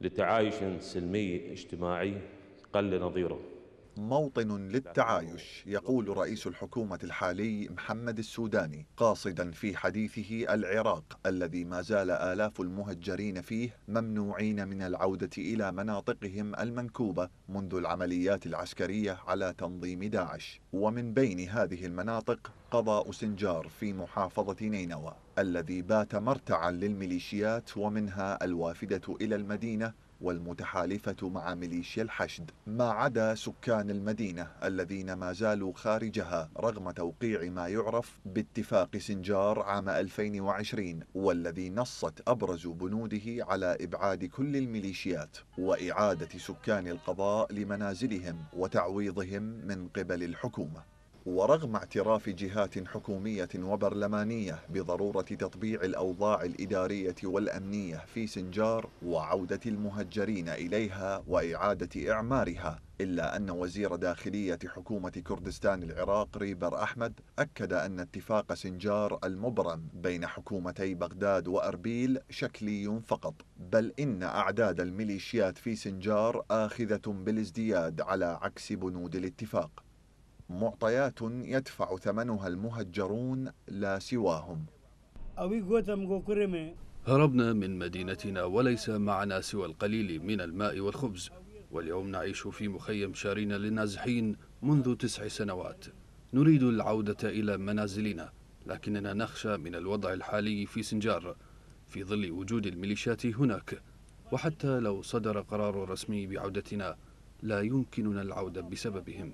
لتعايش سلمي اجتماعي قل نظيره موطن للتعايش يقول رئيس الحكومة الحالي محمد السوداني قاصدا في حديثه العراق الذي ما زال آلاف المهجرين فيه ممنوعين من العودة إلى مناطقهم المنكوبة منذ العمليات العسكرية على تنظيم داعش ومن بين هذه المناطق قضاء سنجار في محافظة نينوى الذي بات مرتعا للميليشيات ومنها الوافدة إلى المدينة والمتحالفة مع ميليشيا الحشد ما عدا سكان المدينة الذين ما زالوا خارجها رغم توقيع ما يعرف باتفاق سنجار عام 2020 والذي نصت أبرز بنوده على إبعاد كل الميليشيات وإعادة سكان القضاء لمنازلهم وتعويضهم من قبل الحكومة ورغم اعتراف جهات حكومية وبرلمانية بضرورة تطبيع الأوضاع الإدارية والأمنية في سنجار وعودة المهجرين إليها وإعادة إعمارها إلا أن وزير داخلية حكومة كردستان العراق ريبر أحمد أكد أن اتفاق سنجار المبرم بين حكومتي بغداد وأربيل شكلي فقط بل إن أعداد الميليشيات في سنجار آخذة بالازدياد على عكس بنود الاتفاق معطيات يدفع ثمنها المهجرون لا سواهم هربنا من مدينتنا وليس معنا سوى القليل من الماء والخبز واليوم نعيش في مخيم شارين للنازحين منذ تسع سنوات نريد العودة إلى منازلنا لكننا نخشى من الوضع الحالي في سنجار في ظل وجود الميليشيات هناك وحتى لو صدر قرار رسمي بعودتنا لا يمكننا العودة بسببهم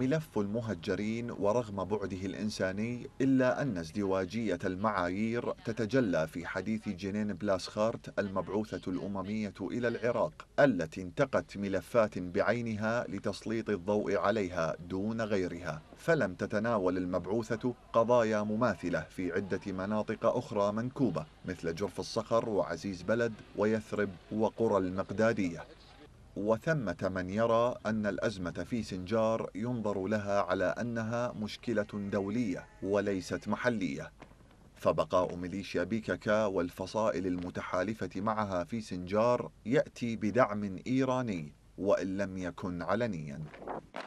ملف المهجرين ورغم بعده الإنساني إلا أن ازدواجية المعايير تتجلى في حديث جنين بلاسخارت المبعوثة الأممية إلى العراق التي انتقت ملفات بعينها لتسليط الضوء عليها دون غيرها فلم تتناول المبعوثة قضايا مماثلة في عدة مناطق أخرى منكوبة مثل جرف الصخر وعزيز بلد ويثرب وقرى المقدادية وثمة من يرى أن الأزمة في سنجار ينظر لها على أنها مشكلة دولية وليست محلية فبقاء ميليشيا بيكاكا والفصائل المتحالفة معها في سنجار يأتي بدعم إيراني وإن لم يكن علنيا